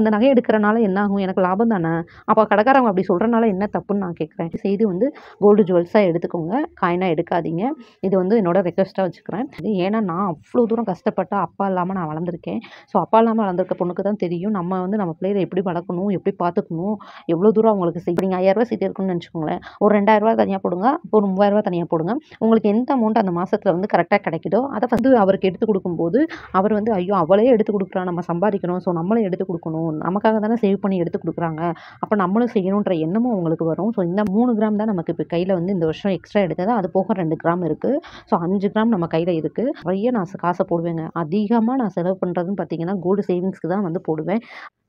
இந்த நகை எடுக்கிறனால என்ன ஆகும் எனக்கு லாபம் தானே அப்போ கடைக்காரவங்க அப்படி சொல்கிறனால என்ன தப்புன்னு நான் கேட்குறேன் செய்து வந்து கோல்டு ஜுவல்ஸாக எடுத்துக்கோங்க காயினாக எடுக்காதீங்க இது வந்து என்னோட ரெக்வஸ்ட்டாக வச்சுக்கிறேன் இது ஏன்னா நான் அவ்வளோ தூரம் கஷ்டப்பட்டு அப்பா இல்லாமல் நான் வளர்ந்துருக்கேன் ஸோ அப்பா இல்லாமல் வளர்ந்துருக்க பொண்ணுக்கு தான் தெரியும் நம்ம வந்து நம்ம பிள்ளைகளை எப்படி வளர்க்கணும் எப்படி பார்த்துக்கணும் எவ்வளோ தூரம் அவங்களுக்கு செய்யுங்க ஐயாயிரரூவா சீட்டு இருக்குன்னு நினச்சிக்கோங்களேன் ஒரு ரெண்டாயிரரூவா தனியாக போடுங்க ஒரு மூவாயிரரூவா தனியாக போடுங்க உங்களுக்கு எந்த அமௌண்ட் அந்த மாதத்தில் வந்து கரெக்டாக கிடைக்குதோ அதை வந்து அவருக்கு எடுத்து கொடுக்கும்போது அவர் வந்து ஐயோ அவளே எடுத்து கொடுக்குறா நம்ம சம்பாதிக்கணும் ஸோ நம்மளே எடுத்து கொடுக்கணும் செய்யணும் நமக்காக தானே சேவ் பண்ணி எடுத்து கொடுக்குறாங்க அப்போ நம்மளும் செய்யணுன்ற எண்ணமும் அவங்களுக்கு வரும் ஸோ இந்த மூணு கிராம் தான் நமக்கு இப்போ கையில் வந்து இந்த வருஷம் எக்ஸ்ட்ரா எடுத்தது அது போக ரெண்டு கிராம் இருக்குது ஸோ அஞ்சு கிராம் நம்ம கையில் இருக்குது நிறைய நான் காசை போடுவேங்க அதிகமாக நான் செலவு பண்ணுறதுன்னு பார்த்தீங்கன்னா கோல்டு சேவிங்ஸ்க்கு தான் வந்து போடுவேன்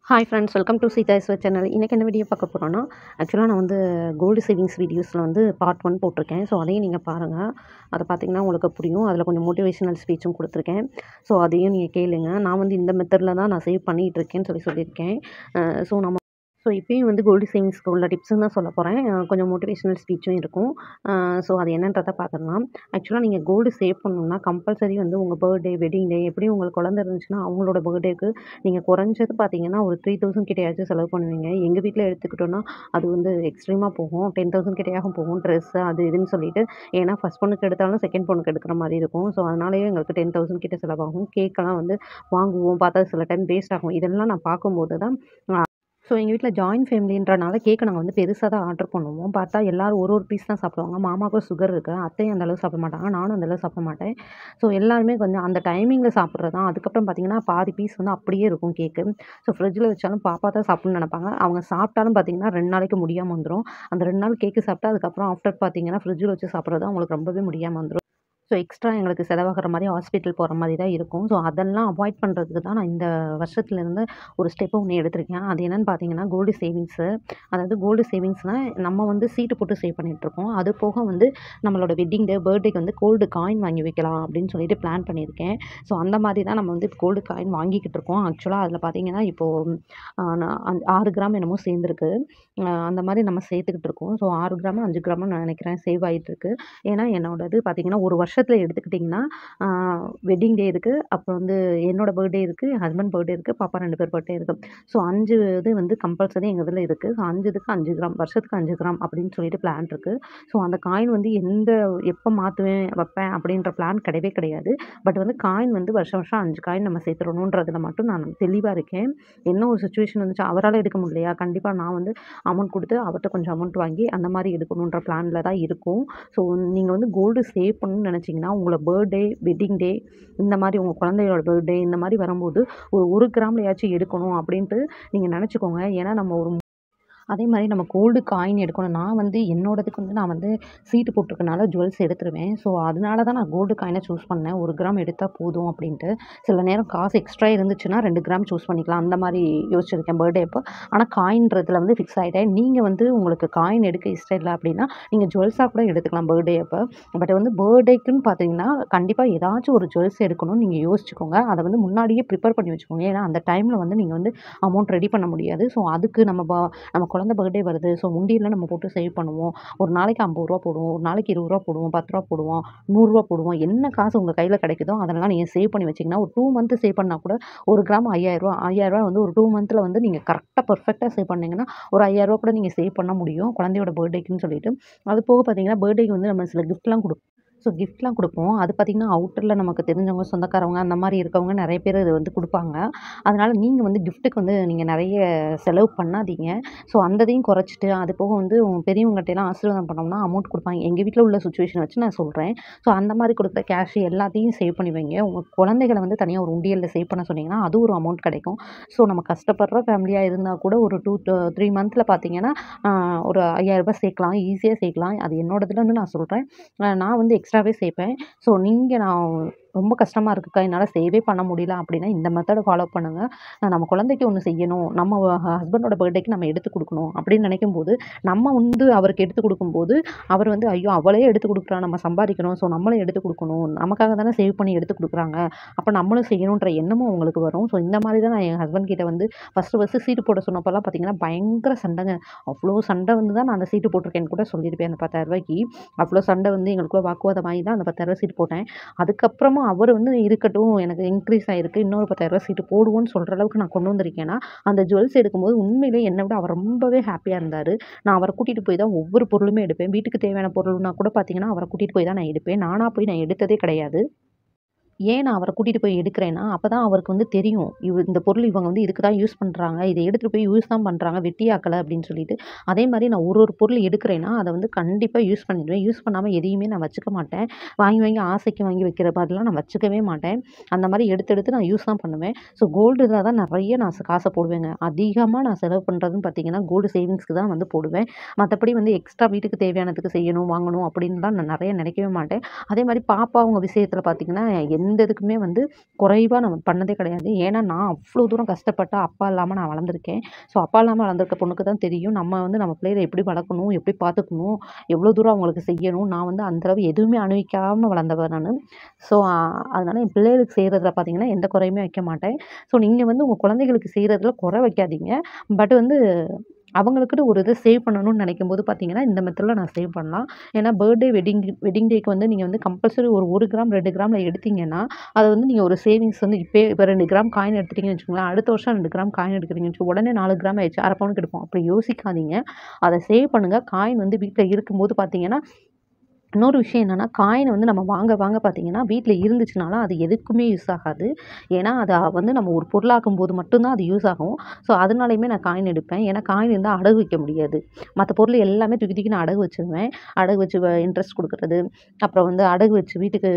hi friends welcome to Seetha channel இன்றைக்கி என்ன வீடியோ பார்க்க போகிறோன்னா ஆக்சுவலாக நான் வந்து கோல்டு சேவிங்ஸ் வீடியோஸில் வந்து பார்ட் ஒன் போட்டிருக்கேன் ஸோ அதையும் நீங்கள் பாருங்கள் அதை பார்த்திங்கன்னா உங்களுக்கு புரியும் அதில் கொஞ்சம் மோட்டிவேஷனல் ஸ்பீச்சும் கொடுத்துருக்கேன் ஸோ அதையும் நீங்கள் கேளுங்க நான் வந்து இந்த மெத்தடில் தான் நான் சேவ் பண்ணிகிட்டு இருக்கேன்னு சொல்லி சொல்லியிருக்கேன் ஸோ நம்ம ஸோ இப்போயும் வந்து கோல்டு சேவிங்ஸ்க்கு உள்ள டிப்ஸும் தான் சொல்ல போகிறேன் கொஞ்சம் மோட்டிவேஷனல் ஸ்பீச்சும் இருக்கும் ஸோ அது என்னன்றதை பார்க்கலாம் ஆக்சுவலாக நீங்கள் கோல்டு சேவ் பண்ணணும்னா கம்பல்சரி வந்து உங்கள் பர்த்டே வெட்டிங் டே எப்படி உங்கள் குழந்த இருந்துச்சுன்னா அவங்களோட பர்த்டேக்கு நீங்கள் குறைஞ்சது பார்த்தீங்கன்னா ஒரு த்ரீ தௌசண்ட் கிட்டையாச்சும் செலவு பண்ணுவீங்க எங்கள் வீட்டில் எடுத்துக்கிட்டோன்னா அது வந்து எக்ஸ்ட்ரீமாக போகும் டென் தௌசண்ட் கிட்டையாகவும் போகும் ட்ரெஸ் அது இதுன்னு சொல்லிட்டு ஏன்னா ஃபஸ்ட் பொண்ணுக்கு எடுத்தாலும் செகண்ட் பொண்ணுக்கு எடுக்கிற மாதிரி இருக்கும் ஸோ அதனாலேயே எங்களுக்கு டென் தௌசண்ட் கிட்ட செலவாகும் கேக்கெல்லாம் வந்து வாங்குவோம் பார்த்தா சில டைம் வேஸ்ட் ஆகும் இதெல்லாம் நான் பார்க்கும்போது தான் ஸோ எங்கள் வீட்டில் ஜாயின்ட் ஃபேமிலின்றனால கேக்கு நாங்கள் வந்து பெருசாக தான் ஆர்டர் பண்ணுவோம் பார்த்தா எல்லோரும் ஒரு ஒரு பீஸ் தான் சாப்பிடுவாங்க மாமாவுக்கும் சுகர் இருக்குது அத்தையும் அந்தளவு சாப்பிட மாட்டாங்க நானும் அந்தளவு சாப்பிட மாட்டேன் ஸோ எல்லாருமே கொஞ்சம் அந்த டைமிங்கில் சாப்பிட்றது தான் அதுக்கப்புறம் பார்த்திங்கன்னா பாதி பீஸ் வந்து அப்படியே இருக்கும் கேக்கு ஸோ ஃப்ரிட்ஜில் வச்சாலும் பாப்பா தான் சாப்பிட்ணுன்னு நினைப்பாங்க அவங்க சாப்பிட்டாலும் பார்த்திங்கன்னா ரெண்டு நாளைக்கு முடியாமல் வந்துடும் அந்த ரெண்டு நாள் கேக்கு சாப்பிட்டா அதுக்கப்புறம் ஆஃப்டர் பார்த்திங்கன்னா ஃப்ரிட்ஜில் வச்சு சாப்பிட்றது அவங்களுக்கு ரொம்பவே முடியாமல் வந்துடும் ஸோ எக்ஸ்ட்ரா எங்களுக்கு செலவாகிற மாதிரி ஹாஸ்பிட்டல் போகிற மாதிரி தான் இருக்கும் ஸோ அதெல்லாம் அவாய்ட் பண்ணுறதுக்கு தான் நான் இந்த வருஷத்துலேருந்து ஒரு ஸ்டெப் ஒன்று எடுத்திருக்கேன் அது என்னென்னு பார்த்தீங்கன்னா கோல்டு சேவிங்ஸு அதாவது கோல்டு சேவிங்ஸ்னால் நம்ம வந்து சீட்டு போட்டு சேவ் பண்ணிகிட்ருக்கோம் அது போக வந்து நம்மளோட வெட்டிங் டே பர்த்டேக்கு வந்து கோல்டு காயின் வாங்கி வைக்கலாம் அப்படின்னு சொல்லிட்டு பிளான் பண்ணியிருக்கேன் ஸோ அந்த மாதிரி தான் நம்ம வந்து கோல்டு காயின் வாங்கிக்கிட்டு இருக்கோம் ஆக்சுவலாக அதில் பார்த்தீங்கன்னா இப்போது ஆறு கிராம் என்னமோ சேர்ந்துருக்கு அந்த மாதிரி நம்ம சேர்த்துக்கிட்டு இருக்கோம் ஸோ ஆறு கிராம் அஞ்சு கிராமும் நான் நினைக்கிறேன் சேவ் ஆகிட்டுருக்கு ஏன்னா என்னோடது பார்த்தீங்கன்னா ஒரு வருஷம் வருஷத்தில் எடுத்துக்கிட்டிங்கன்னா வெட்டிங் டே இருக்குது அப்புறம் வந்து என்னோடய பர்த்டே இருக்குது என் ஹஸ்பண்ட் பர்த்டே இருக்குது பாப்பா ரெண்டு பேர் பர்த்டே இருக்குது ஸோ அஞ்சு இது வந்து கம்பல்சரி எங்கள் இதில் இருக்குது ஸோ அஞ்சு இதுக்கு அஞ்சு கிராம் வருஷத்துக்கு அஞ்சு கிராம் அப்படின்னு சொல்லிட்டு பிளான் இருக்குது ஸோ அந்த காயின் வந்து எந்த எப்போ மாற்றுவேன் வைப்பேன் அப்படின்ற பிளான் கிடையவே கிடையாது பட் வந்து காயின் வந்து வருஷம் வருஷம் அஞ்சு காயின் நம்ம சேர்த்துடணுன்றதுல மட்டும் நான் தெளிவாக இருக்கேன் என்ன ஒரு சுச்சுவேஷன் வந்துச்சு அவரால் எடுக்க முடியலையா கண்டிப்பாக நான் வந்து அமௌண்ட் கொடுத்து அவர்கிட்ட கொஞ்சம் அமௌண்ட் வாங்கி அந்த மாதிரி எடுக்கணுன்ற பிளானில் தான் இருக்கும் ஸோ நீங்கள் வந்து கோல்டு சேவ் பண்ணணும்னு நினச்சி வச்சிங்கன்னா உங்களை பர்த்டே வெட்டிங் டே இந்த மாதிரி உங்கள் குழந்தையோட பர்த்டே இந்த மாதிரி வரும்போது ஒரு ஒரு கிராம்லையாச்சும் எடுக்கணும் அப்படின்ட்டு நீங்கள் நினச்சிக்கோங்க ஏன்னா நம்ம ஒரு அதே மாதிரி நம்ம கோல்டு காயின் எடுக்கணும் நான் வந்து என்னோடதுக்கு வந்து நான் வந்து சீட்டு போட்டிருக்கனால ஜுவல்ஸ் எடுத்துருவேன் ஸோ அதனால தான் நான் கோல்டு காயினை சூஸ் பண்ணேன் ஒரு கிராம் எடுத்தால் போதும் அப்படின்ட்டு சில நேரம் காசு எக்ஸ்ட்ரா இருந்துச்சுன்னா ரெண்டு கிராம் சூஸ் பண்ணிக்கலாம் அந்த மாதிரி யோசிச்சிருக்கேன் பர்த்டே அப்போ ஆனால் காயின்றதுல வந்து ஃபிக்ஸ் ஆகிட்டேன் நீங்கள் வந்து உங்களுக்கு காயின் எடுக்க இஷ்டம் இல்லை அப்படின்னா நீங்கள் ஜுவல்ஸாக கூட எடுத்துக்கலாம் பர்த்டே அப்போ பட் வந்து பர்த்டேக்குன்னு பார்த்தீங்கன்னா கண்டிப்பாக ஏதாச்சும் ஒரு ஜுவல்ஸ் எடுக்கணும்னு நீங்கள் யோசிச்சுக்கோங்க அதை வந்து முன்னாடியே ப்ரிப்பேர் பண்ணி வச்சுக்கோங்க ஏன்னா அந்த டைமில் வந்து நீங்கள் வந்து அமௌண்ட் ரெடி பண்ண முடியாது ஸோ அதுக்கு நம்ம நம்ம குழந்த பர்த்டே வருது ஸோ உண்டியெல்லாம் நம்ம போட்டு சேவ் பண்ணுவோம் ஒரு நாளைக்கு ஐம்பது ரூபா போடுவோம் ஒரு நாளைக்கு இருபது ரூபா போடுவோம் பத்து ரூபா போடுவோம் நூறுரூவா போடுவோம் என்ன காசு உங்கள் கையில் கிடைக்குதோ அதெல்லாம் நீங்கள் சேவ் பண்ணி வச்சிங்கன்னா ஒரு டூ மந்த் சேவ் பண்ணால் கூட ஒரு கிராம் ஐயாயிரரூவா ஐயாயிரரூவா வந்து ஒரு டூ மந்த்தில் வந்து நீங்கள் கரெக்டாக பர்ஃபெக்டாக சேவ் பண்ணிங்கன்னா ஒரு ஐயாயிரரூவா கூட நீங்கள் சேவ் பண்ண முடியும் குழந்தையோட பர்த்டேக்குன்னு சொல்லிட்டு அது போக பார்த்தீங்கன்னா பர்த்டேக்கு வந்து நம்ம சில கிஃப்ட்லாம் கொடுப்போம் ஸோ கிஃப்ட்லாம் கொடுப்போம் அது பார்த்திங்கன்னா அவுட்டரில் நமக்கு தெரிஞ்சவங்க சொந்தக்காரவங்க அந்த மாதிரி இருக்கவங்க நிறைய பேர் இது வந்து கொடுப்பாங்க அதனால் நீங்கள் வந்து கிஃப்ட்டுக்கு வந்து நீங்கள் நிறைய செலவு பண்ணாதீங்க ஸோ அந்ததையும் குறைச்சிட்டு அது போக வந்து பெரியவங்கள்ட்டலாம் ஆசீர்வாதம் பண்ணோம்னா அமௌண்ட் கொடுப்பாங்க எங்கள் வீட்டில் உள்ள சுச்சுவேஷன் வச்சு நான் சொல்கிறேன் ஸோ அந்த மாதிரி கொடுத்த கேஷ் எல்லாத்தையும் சேவ் பண்ணி வைங்க உங்கள் குழந்தைகளை வந்து தனியாக ஒரு உண்டியலில் சேவ் பண்ண சொன்னிங்கன்னா அது ஒரு அமௌண்ட் கிடைக்கும் ஸோ நம்ம கஷ்டப்படுற ஃபேமிலியாக இருந்தால் கூட ஒரு டூ த்ரீ மந்தில் பார்த்தீங்கன்னா ஒரு ஐயாயிரரூபா சேர்க்கலாம் ஈஸியாக சேர்க்கலாம் அது என்னோடதுல வந்து நான் சொல்கிறேன் நான் வந்து எக்ஸ்ட்ராவே சேர்ப்பேன் ஸோ நீங்கள் நான் ரொம்ப கஷ்டமாக இருக்குக்கா என்னால் சேவே பண்ண முடியல அப்படின்னா இந்த மெத்தடை ஃபாலோ பண்ணுங்கள் நம்ம குழந்தைக்கு ஒன்று செய்யணும் நம்ம ஹஸ்பண்டோட பர்த்டேக்கு நம்ம எடுத்து கொடுக்கணும் அப்படின்னு நினைக்கும் போது நம்ம வந்து அவருக்கு எடுத்து கொடுக்கும்போது அவர் வந்து ஐயோ அவளே எடுத்து கொடுக்குறா நம்ம சம்பாதிக்கணும் ஸோ நம்மளும் எடுத்து கொடுக்கணும் நமக்காக தானே சேவ் பண்ணி எடுத்து கொடுக்குறாங்க அப்போ நம்மளும் செய்யணுன்ற எண்ணமும் அவங்களுக்கு வரும் ஸோ இந்த மாதிரி தான் நான் என் ஹஸ்பண்ட் கிட்டே வந்து ஃபஸ்ட்டு ஃபஸ்ட்டு சீட்டு போட சொன்னப்போல்லாம் பார்த்தீங்கன்னா பயங்கர சண்டைங்க அவ்வளோ சண்டை வந்து தான் நான் அந்த சீட்டு போட்டிருக்கேன்னு கூட சொல்லியிருப்பேன் அந்த பத்தாயிரரூபாய்க்கு அவ்வளோ சண்டை வந்து எங்களுக்குள்ள வாங்கி தான் அந்த பத்தாயிரரூபா சீட்டு போட்டேன் அதுக்கப்புறம் இன்னமும் அவர் வந்து இருக்கட்டும் எனக்கு இன்க்ரீஸ் ஆகிருக்கு இன்னொரு பத்தாயிரரூபா சீட்டு போடுவோன்னு சொல்கிற அளவுக்கு நான் கொண்டு வந்திருக்கேன்னா அந்த ஜுவல்ஸ் எடுக்கும்போது உண்மையிலே என்னை விட அவர் ரொம்பவே ஹாப்பியாக இருந்தார் நான் அவரை கூட்டிகிட்டு போய் தான் ஒவ்வொரு பொருளுமே எடுப்பேன் வீட்டுக்கு தேவையான பொருள்னா கூட பார்த்தீங்கன்னா அவரை கூட்டிகிட்டு போய் தான் நான் எடுப்பேன் நானாக போய் நான் எடுத்ததே கிடையாது ஏன் நான் அவரை கூட்டிகிட்டு போய் எடுக்கிறேன்னா அப்போ தான் அவருக்கு வந்து தெரியும் இவ் இந்த பொருள் இவங்க வந்து இதுக்கு தான் யூஸ் பண்ணுறாங்க இதை எடுத்துகிட்டு போய் யூஸ் தான் பண்ணுறாங்க வெட்டியாக்கலை அப்படின்னு சொல்லிட்டு அதே மாதிரி நான் ஒரு ஒரு பொருள் எடுக்கிறேன்னா அதை வந்து கண்டிப்பாக யூஸ் பண்ணிடுவேன் யூஸ் பண்ணாமல் எதையுமே நான் வச்சுக்க மாட்டேன் வாங்கி வாங்கி ஆசைக்கு வாங்கி வைக்கிற மாதிரிலாம் நான் வச்சுக்கவே மாட்டேன் அந்த மாதிரி எடுத்து எடுத்து நான் யூஸ் தான் பண்ணுவேன் ஸோ கோல்டு தான் தான் நிறைய நான் காசை போடுவேங்க அதிகமாக நான் செலவு பண்ணுறதுன்னு பார்த்தீங்கன்னா கோல்டு சேவிங்ஸ்க்கு தான் வந்து போடுவேன் மற்றபடி வந்து எக்ஸ்ட்ரா வீட்டுக்கு தேவையானதுக்கு செய்யணும் வாங்கணும் அப்படின்லாம் நான் நிறைய நினைக்கவே மாட்டேன் அதே மாதிரி பாப்பா அவங்க விஷயத்தில் பார்த்தீங்கன்னா எந்த எந்த இதுக்குமே வந்து குறைவாக நம்ம பண்ணதே கிடையாது ஏன்னா நான் அவ்வளோ தூரம் கஷ்டப்பட்டு அப்பா இல்லாமல் நான் வளர்ந்துருக்கேன் ஸோ அப்பா இல்லாமல் வளர்ந்துருக்க பொண்ணுக்கு தான் தெரியும் நம்ம வந்து நம்ம பிள்ளைகளை எப்படி வளர்க்கணும் எப்படி பார்த்துக்கணும் எவ்வளோ தூரம் அவங்களுக்கு செய்யணும் நான் வந்து அந்தளவு எதுவுமே அனுபவிக்காமல் வளர்ந்தவன் நான் ஸோ அதனால் என் பிள்ளைகளுக்கு செய்கிறதுல பார்த்தீங்கன்னா எந்த குறையுமே வைக்க மாட்டேன் ஸோ நீங்கள் வந்து உங்கள் குழந்தைகளுக்கு செய்கிறதுல குறை வைக்காதீங்க பட் வந்து அவங்களுக்குன்னு ஒரு இதை சேவ் பண்ணணும்னு நினைக்கும் போது பார்த்தீங்கன்னா இந்த மெத்தடில் நான் சேவ் பண்ணலாம் ஏன்னா பர்த்டே வெட்டிங் வெட்டிங் டேக்கு வந்து நீங்கள் வந்து கம்பல்சரி ஒரு ஒரு கிராம் ரெண்டு கிராமில் எடுத்திங்கன்னா அதை வந்து நீங்கள் ஒரு சேவிங்ஸ் வந்து இப்போ இப்போ ரெண்டு கிராம் காயின் எடுத்துட்டீங்கன்னு வச்சுக்கோங்களேன் அடுத்த வருஷம் ரெண்டு கிராம் காயின் எடுக்கிறீங்கன்னு வச்சு உடனே நாலு கிராம் ஆயிடுச்சு அரை பவுனுக்கு எடுப்போம் அப்படி யோசிக்காதீங்க அதை சேவ் பண்ணுங்கள் காயின் வந்து வீட்டில் இருக்கும்போது பார்த்தீங்கன்னா இன்னொரு விஷயம் என்னென்னா காயின் வந்து நம்ம வாங்க வாங்க பார்த்திங்கன்னா வீட்டில் இருந்துச்சுனாலும் அது எதுக்குமே யூஸ் ஆகாது ஏன்னா அது வந்து நம்ம ஒரு பொருளாக்கும் போது மட்டும்தான் அது யூஸ் ஆகும் ஸோ அதனாலையுமே நான் காயின் எடுப்பேன் ஏன்னா காயின் இருந்தால் அடகு வைக்க முடியாது மற்ற பொருள் எல்லாமே தூக்கி தூக்கி நான் அடகு வச்சுருவேன் அடகு வச்சு இன்ட்ரெஸ்ட் கொடுக்குறது அப்புறம் வந்து அடகு வச்சு வீட்டுக்கு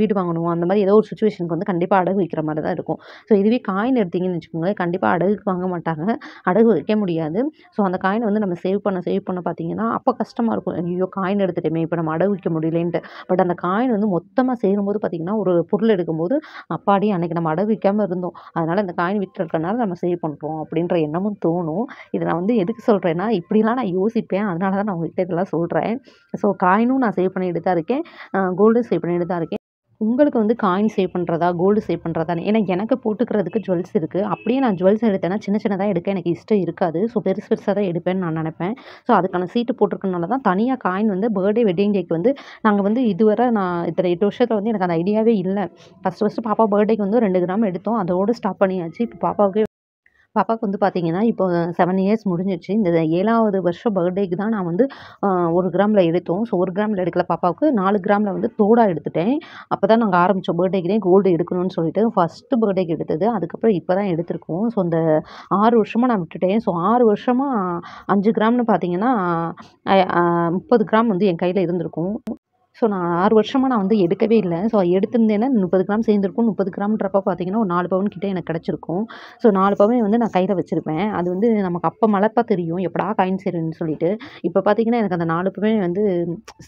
வீடு வாங்கணும் அந்த மாதிரி ஏதோ ஒரு சுச்சுவேஷனுக்கு வந்து கண்டிப்பாக அடகு வைக்கிற மாதிரி தான் இருக்கும் ஸோ இதுவே காயின் எடுத்திங்கன்னு வச்சுக்கோங்களேன் கண்டிப்பாக அடகுக்கு வாங்க மாட்டாங்க அடகு வைக்க முடியாது ஸோ அந்த காயினை வந்து நம்ம சேவ் பண்ண சேவ் பண்ண பார்த்தீங்கன்னா அப்போ கஷ்டமாக இருக்கும் ஐயோ காயின் எடுத்துட்டோமே இப்போ நம்ம அடகு சம்பாதிக்க முடியலன்ட்டு பட் அந்த காயின் வந்து மொத்தமாக சேரும்போது பார்த்திங்கன்னா ஒரு பொருள் எடுக்கும்போது அப்பாடி அன்றைக்கி நம்ம அடவிக்காமல் இருந்தோம் அதனால் இந்த காயின் விட்டுருக்கனால நம்ம சேவ் பண்ணுறோம் அப்படின்ற எண்ணமும் தோணும் இதை நான் வந்து எதுக்கு சொல்கிறேன்னா இப்படிலாம் நான் யோசிப்பேன் அதனால தான் நான் உங்கள்கிட்ட இதெல்லாம் சொல்கிறேன் ஸோ காயினும் நான் சேவ் பண்ணிட்டு தான் இருக்கேன் கோல்டும் சேவ் பண்ணிட்டு தான் இருக்கேன் உங்களுக்கு வந்து காயின் சேவ் பண்ணுறதா கோல்டு சேவ் பண்ணுறதான்னு ஏன்னா எனக்கு போட்டுக்கிறதுக்கு ஜுவல்ஸ் இருக்குது அப்படியே நான் ஜுவல்ஸ் எடுத்தேன்னா சின்ன சின்னதாக எடுக்க எனக்கு இஷ்டம் இருக்காது ஸோ பெருசு பெருசாக தான் எடுப்பேன்னு நான் நினைப்பேன் ஸோ அதுக்கான சீட்டு போட்டிருக்கனால தான் தனியாக காயின் வந்து பர்த்டே வெட்டிங் டேக்கு வந்து நாங்கள் வந்து இதுவரை நான் இத்தனை எட்டு வருஷத்தில் வந்து எனக்கு அந்த ஐடியாவே இல்லை ஃபஸ்ட்டு ஃபஸ்ட்டு பாப்பா பர்த்டேக்கு வந்து ரெண்டு கிராம் எடுத்தோம் அதோடு ஸ்டாப் பண்ணியாச்சு இப்போ பாப்பாவுக்கு பாப்பாவுக்கு வந்து பார்த்திங்கன்னா இப்போ செவன் இயர்ஸ் முடிஞ்சிச்சு இந்த ஏழாவது வருஷம் பர்த்டேக்கு தான் நான் வந்து ஒரு கிராமில் எடுத்தோம் ஸோ ஒரு கிராமில் எடுக்கல பாப்பாவுக்கு நாலு கிராமில் வந்து தோடாக எடுத்துட்டேன் அப்போ தான் நாங்கள் ஆரம்பித்தோம் பர்த்டேக்குனே கோல்டு எடுக்கணும்னு சொல்லிட்டு ஃபஸ்ட்டு பர்த்டேக்கு எடுத்தது அதுக்கப்புறம் இப்போ தான் எடுத்திருக்கோம் ஸோ அந்த ஆறு வருஷமாக நான் விட்டுட்டேன் ஸோ ஆறு வருஷமாக அஞ்சு கிராம்னு பார்த்தீங்கன்னா முப்பது கிராம் வந்து என் கையில் இருந்திருக்கும் ஸோ நான் ஆறு வருஷமாக நான் வந்து எடுக்கவே இல்லை ஸோ எடுத்திருந்தேன்னா முப்பது கிராம் சேர்ந்துருக்கும் முப்பது கிராம்ன்றப்ப பார்த்தீங்கன்னா ஒரு நாலு பவுன் கிட்டே எனக்கு கிடச்சிருக்கும் ஸோ நாலு பவுன் வந்து நான் கையில் வச்சுருப்பேன் அது வந்து நமக்கு அப்போ மழைப்பா தெரியும் எப்படா காயின் சேருன்னு சொல்லிட்டு இப்போ பார்த்தீங்கன்னா எனக்கு அந்த நாலு பவுன் வந்து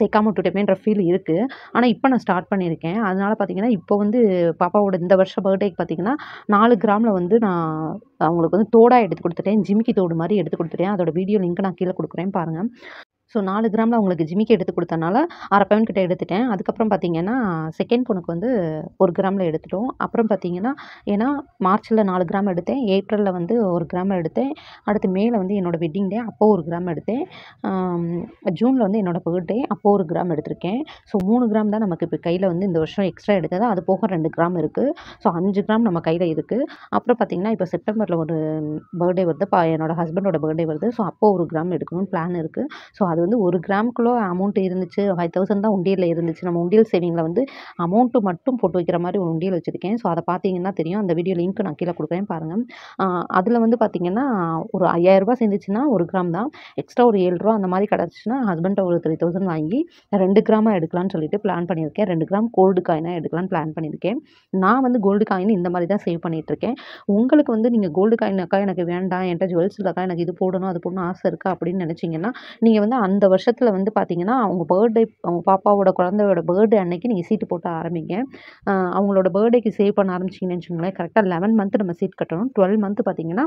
சேர்க்காம விட்டுட்டேமேன்ற ஃபீல் இருக்குது ஆனால் இப்போ நான் ஸ்டார்ட் பண்ணியிருக்கேன் அதனால் பார்த்தீங்கன்னா இப்போ வந்து பாப்பாவோட இந்த வருஷம் பர்த்டேக்கு பார்த்தீங்கன்னா நாலு கிராமில் வந்து நான் அவங்களுக்கு வந்து தோடாக எடுத்து கொடுத்துட்டேன் ஜிமிக்கி தோடு மாதிரி எடுத்து கொடுத்துட்டேன் அதோட வீடியோ லிங்க் நான் கீழே கொடுக்குறேன் பாருங்கள் ஸோ நாலு கிராமில் அவங்களுக்கு ஜிமிக்கி எடுத்து கொடுத்தனால அரை பவுன் கிட்டே எடுத்துட்டேன் அதுக்கப்புறம் பார்த்திங்கன்னா செகண்ட் பொண்ணுக்கு வந்து ஒரு கிராமில் எடுத்துட்டோம் அப்புறம் பார்த்திங்கன்னா ஏன்னா மார்ச்சில் நாலு கிராம் எடுத்தேன் ஏப்ரலில் வந்து ஒரு கிராம் எடுத்தேன் அடுத்து மேலே வந்து என்னோடய வெட்டிங் டே அப்போ ஒரு கிராம் எடுத்தேன் ஜூனில் வந்து என்னோடய பர்த்டே அப்போ ஒரு கிராம் எடுத்திருக்கேன் ஸோ மூணு கிராம் தான் நமக்கு இப்போ கையில் வந்து இந்த வருஷம் எக்ஸ்ட்ரா எடுத்தது அது போக ரெண்டு கிராம் இருக்குது ஸோ அஞ்சு கிராம் நம்ம கையில் இருக்குது அப்புறம் பார்த்திங்கன்னா இப்போ செப்டம்பரில் ஒரு பர்த்டே வருது பா என்னோடய ஹஸ்பண்டோட பர்த்டே வருது ஸோ அப்போது ஒரு கிராம் எடுக்கணும்னு பிளான் இருக்குது ஸோ அது வந்து ஒரு கிராமுக்குள்ளே அமௌண்ட் இருந்துச்சு ஃபைவ் தௌசண்ட் தான் உண்டியலில் இருந்துச்சு நம்ம உண்டியல் சேவிங்கில் வந்து அமௌண்ட்டு மட்டும் போட்டு வைக்கிற மாதிரி ஒரு உண்டியல் வச்சுருக்கேன் ஸோ அதை பார்த்தீங்கன்னா தெரியும் அந்த வீடியோ லிங்க் நான் கீழே கொடுக்குறேன் பாருங்கள் அதில் வந்து பார்த்தீங்கன்னா ஒரு ஐயாயிரரூபா சேர்ந்துச்சுன்னா ஒரு கிராம் தான் எக்ஸ்ட்ரா ஒரு ஏழு ரூபா அந்த மாதிரி கிடச்சிச்சின்னா ஹஸ்பண்டை ஒரு த்ரீ தௌசண்ட் வாங்கி ரெண்டு கிராமாக எடுக்கலாம்னு சொல்லிட்டு பிளான் பண்ணியிருக்கேன் ரெண்டு கிராம் கோல்டு காயினாக எடுக்கலாம்னு பிளான் பண்ணியிருக்கேன் நான் வந்து கோல்டு காயின் இந்த மாதிரி தான் சேவ் பண்ணிகிட்ருக்கேன் உங்களுக்கு வந்து நீங்கள் கோல்டு காயினாக்கா எனக்கு வேண்டாம் என்கிட்ட ஜுவல்ஸ் இல்லைக்கா எனக்கு இது போடணும் அது போடணும் ஆசை இருக்கா அப்படின்னு நினச்சிங்கன்னா நீங்கள் வந்து அந்த அந்த வருஷத்தில் வந்து பார்த்தீங்கன்னா அவங்க பர்த்டே அவங்க பாப்பாவோட குழந்தையோட பர்த்டே அன்னைக்கு நீங்கள் சீட்டு போட்டு ஆரம்பிங்க அவங்களோட பர்த்டேக்கு சேவ் பண்ண ஆரம்பிச்சிங்கன்னு வச்சுக்கோங்களேன் கரெக்டாக லெவன் மந்த் நம்ம சீட் கட்டணும் டுவெல் மந்த் பார்த்தீங்கன்னா